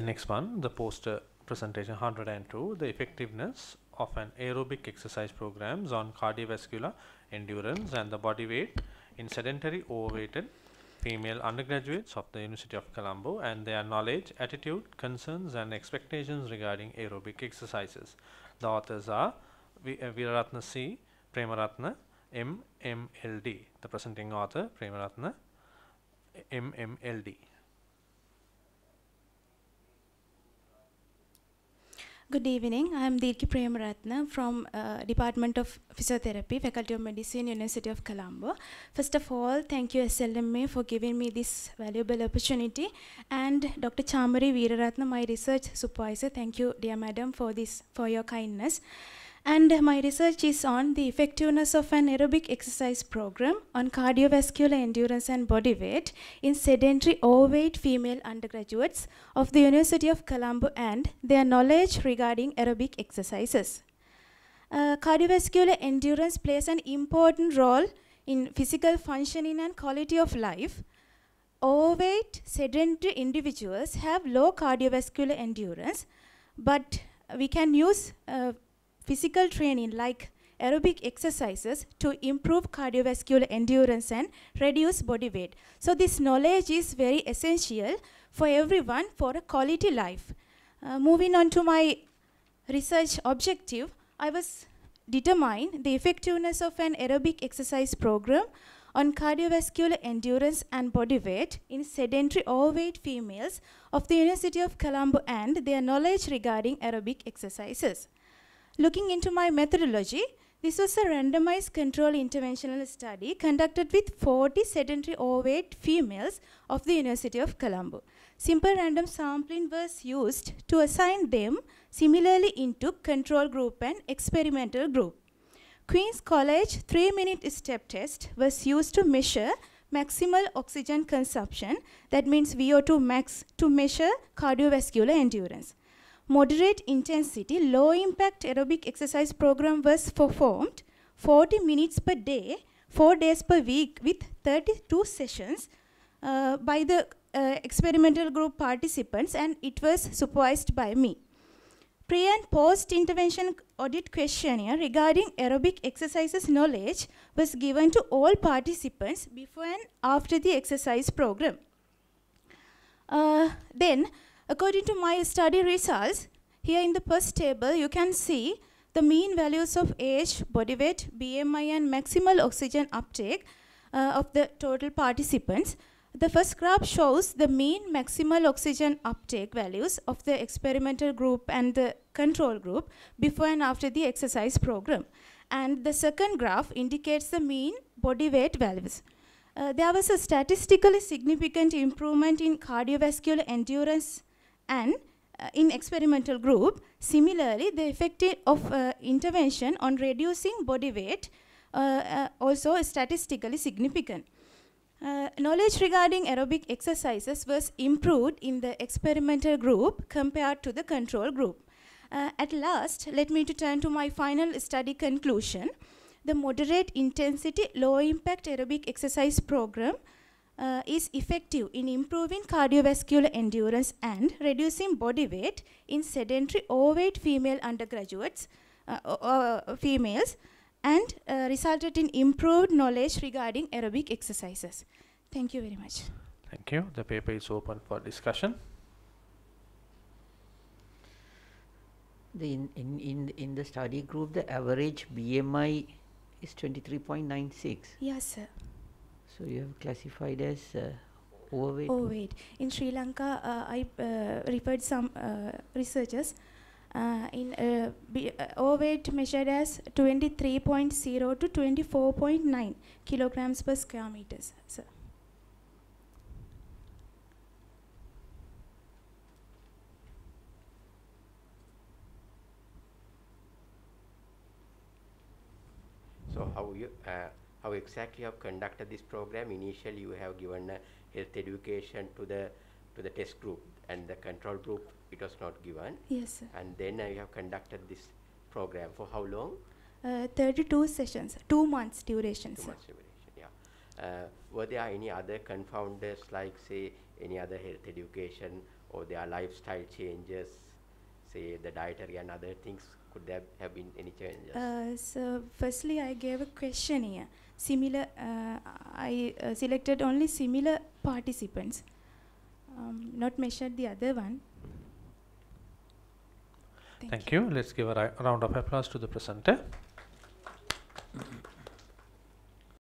The next one, the poster presentation 102, the effectiveness of an aerobic exercise programs on cardiovascular endurance and the body weight in sedentary overweighted female undergraduates of the University of Colombo and their knowledge, attitude, concerns and expectations regarding aerobic exercises. The authors are v uh, Viraratna C, Premaratna, MMLD, the presenting author, Premaratna, MMLD. Good evening. I am Deerki Premaratna from uh, Department of Physiotherapy, Faculty of Medicine, University of Colombo. First of all, thank you SLMA for giving me this valuable opportunity and Dr. Chamari Veeraratna, my research supervisor. Thank you, dear madam, for this for your kindness and my research is on the effectiveness of an aerobic exercise program on cardiovascular endurance and body weight in sedentary overweight female undergraduates of the University of Colombo and their knowledge regarding aerobic exercises. Uh, cardiovascular endurance plays an important role in physical functioning and quality of life. Overweight, sedentary individuals have low cardiovascular endurance, but we can use uh, physical training like aerobic exercises to improve cardiovascular endurance and reduce body weight. So this knowledge is very essential for everyone for a quality life. Uh, moving on to my research objective, I was determined the effectiveness of an aerobic exercise program on cardiovascular endurance and body weight in sedentary overweight females of the University of Colombo and their knowledge regarding aerobic exercises. Looking into my methodology, this was a randomized control interventional study conducted with 40 sedentary overweight females of the University of Colombo. Simple random sampling was used to assign them similarly into control group and experimental group. Queen's College 3-minute step test was used to measure maximal oxygen consumption, that means VO2 max, to measure cardiovascular endurance moderate intensity, low impact aerobic exercise program was performed 40 minutes per day, 4 days per week with 32 sessions uh, by the uh, experimental group participants and it was supervised by me. Pre and post intervention audit questionnaire regarding aerobic exercises knowledge was given to all participants before and after the exercise program. Uh, then According to my study results, here in the first table, you can see the mean values of age, body weight, BMI, and maximal oxygen uptake uh, of the total participants. The first graph shows the mean maximal oxygen uptake values of the experimental group and the control group before and after the exercise program. And the second graph indicates the mean body weight values. Uh, there was a statistically significant improvement in cardiovascular endurance and uh, in experimental group, similarly the effect of uh, intervention on reducing body weight uh, also statistically significant. Uh, knowledge regarding aerobic exercises was improved in the experimental group compared to the control group. Uh, at last, let me to turn to my final study conclusion. The moderate intensity low impact aerobic exercise program uh, is effective in improving cardiovascular endurance and reducing body weight in sedentary overweight female undergraduates uh, or females and uh, resulted in improved knowledge regarding aerobic exercises. Thank you very much. Thank you. The paper is open for discussion. The in, in, in, in the study group, the average BMI is 23.96. Yes, sir. So you have classified as uh, overweight. Overweight. In Sri Lanka, uh, I uh, referred some uh, researchers. Uh, in uh, overweight measured as 23.0 to 24.9 kilograms per square meters, sir. So how you how exactly you have conducted this program. Initially, you have given health education to the to the test group and the control group. It was not given. Yes, sir. And then uh, you have conducted this program for how long? Uh, 32 sessions, two months duration. Two sir. months duration. Yeah. Uh, were there any other confounders like say any other health education or their lifestyle changes say the dietary and other things? Could there have been any changes? Uh, so, firstly, I gave a questionnaire. Similar, uh, I uh, selected only similar participants, um, not measured the other one. Thank, Thank you. you. Let's give a round of applause to the presenter.